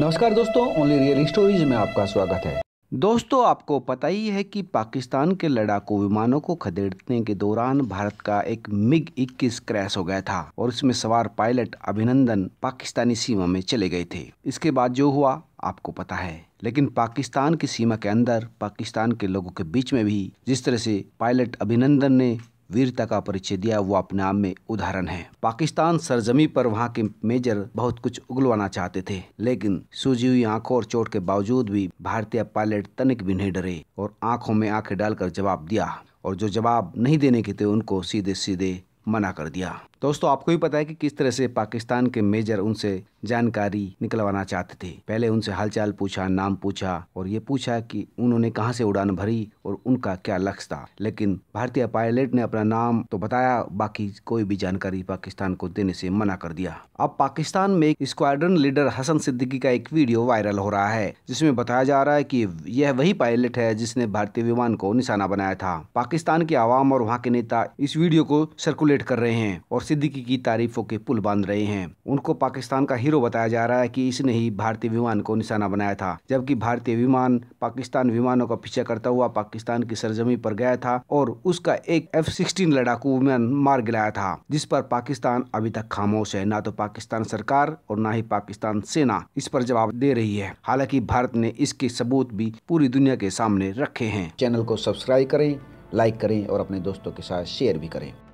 नमस्कार दोस्तों only real stories में आपका स्वागत है दोस्तों आपको पता ही है कि पाकिस्तान के लड़ाकू विमानों को खदेड़ने के दौरान भारत का एक मिग 21 क्रैश हो गया था और इसमें सवार पायलट अभिनंदन पाकिस्तानी सीमा में चले गए थे इसके बाद जो हुआ आपको पता है लेकिन पाकिस्तान की सीमा के अंदर पाकिस्तान के लोगों के बीच में भी जिस तरह से पायलट अभिनंदन ने वीरता का परिचय दिया वो अपने आप में उदाहरण है पाकिस्तान सरजमी पर वहाँ के मेजर बहुत कुछ उगलवाना चाहते थे लेकिन सूजी हुई आंखों और चोट के बावजूद भी भारतीय पायलट तनिक भी नहीं डरे और आंखों में आंखें डालकर जवाब दिया और जो जवाब नहीं देने के थे उनको सीधे सीधे मना कर दिया दोस्तों आपको भी पता है कि किस तरह से पाकिस्तान के मेजर उनसे जानकारी निकलवाना चाहते थे पहले उनसे हालचाल पूछा नाम पूछा और ये पूछा कि उन्होंने कहां से उड़ान भरी और उनका क्या लक्ष्य था लेकिन भारतीय पायलट ने अपना नाम तो बताया बाकी कोई भी जानकारी पाकिस्तान को देने से मना कर दिया अब पाकिस्तान में स्क्वाड्रन लीडर हसन सिद्दीकी का एक वीडियो वायरल हो रहा है जिसमे बताया जा रहा है की यह वही पायलट है जिसने भारतीय विमान को निशाना बनाया था पाकिस्तान के आवाम और वहाँ के नेता इस वीडियो को सर्कुलेट कर रहे हैं और सिद्दीकी की तारीफों के पुल बांध रहे हैं उनको पाकिस्तान का हीरो बताया जा रहा है कि इसने ही भारतीय विमान को निशाना बनाया था जबकि भारतीय विमान पाकिस्तान विमानों का पीछा करता हुआ पाकिस्तान की सरजमी पर गया था और उसका एक एफ सिक्सटीन लड़ाकू विमान मार गिराया था जिस पर पाकिस्तान अभी तक खामोश है न तो पाकिस्तान सरकार और न ही पाकिस्तान सेना इस पर जवाब दे रही है हालांकि भारत ने इसके सबूत भी पूरी दुनिया के सामने रखे हैं चैनल को सब्सक्राइब करें लाइक करें और अपने दोस्तों के साथ शेयर भी करें